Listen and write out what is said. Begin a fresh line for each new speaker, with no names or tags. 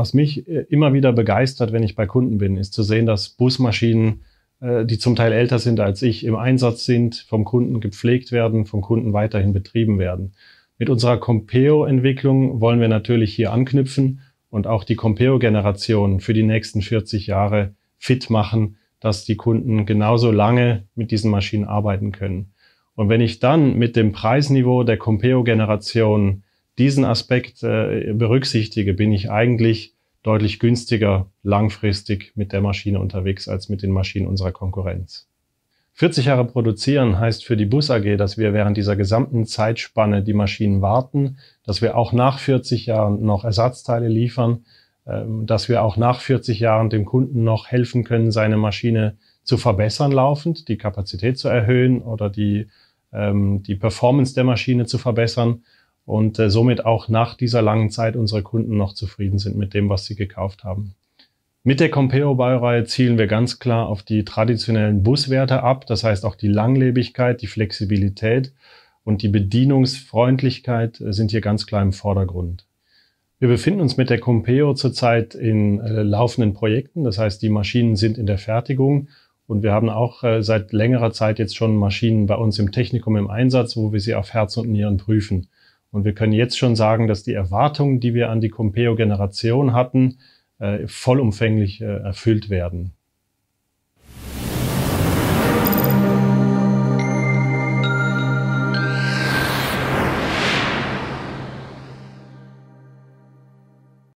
Was mich äh, immer wieder begeistert, wenn ich bei Kunden bin, ist zu sehen, dass Busmaschinen, äh, die zum Teil älter sind als ich, im Einsatz sind, vom Kunden gepflegt werden, vom Kunden weiterhin betrieben werden. Mit unserer Compeo-Entwicklung wollen wir natürlich hier anknüpfen und auch die Compeo-Generation für die nächsten 40 Jahre fit machen, dass die Kunden genauso lange mit diesen Maschinen arbeiten können. Und wenn ich dann mit dem Preisniveau der Compeo-Generation diesen Aspekt äh, berücksichtige, bin ich eigentlich deutlich günstiger langfristig mit der Maschine unterwegs als mit den Maschinen unserer Konkurrenz. 40 Jahre produzieren heißt für die Bus AG, dass wir während dieser gesamten Zeitspanne die Maschinen warten, dass wir auch nach 40 Jahren noch Ersatzteile liefern, ähm, dass wir auch nach 40 Jahren dem Kunden noch helfen können, seine Maschine zu verbessern laufend, die Kapazität zu erhöhen oder die, ähm, die Performance der Maschine zu verbessern und äh, somit auch nach dieser langen Zeit unsere Kunden noch zufrieden sind mit dem, was sie gekauft haben. Mit der Compeo-Baureihe zielen wir ganz klar auf die traditionellen Buswerte ab, das heißt auch die Langlebigkeit, die Flexibilität und die Bedienungsfreundlichkeit äh, sind hier ganz klar im Vordergrund. Wir befinden uns mit der Compeo zurzeit in äh, laufenden Projekten, das heißt die Maschinen sind in der Fertigung und wir haben auch äh, seit längerer Zeit jetzt schon Maschinen bei uns im Technikum im Einsatz, wo wir sie auf Herz und Nieren prüfen. Und wir können jetzt schon sagen, dass die Erwartungen, die wir an die Compeo-Generation hatten, äh, vollumfänglich äh, erfüllt werden.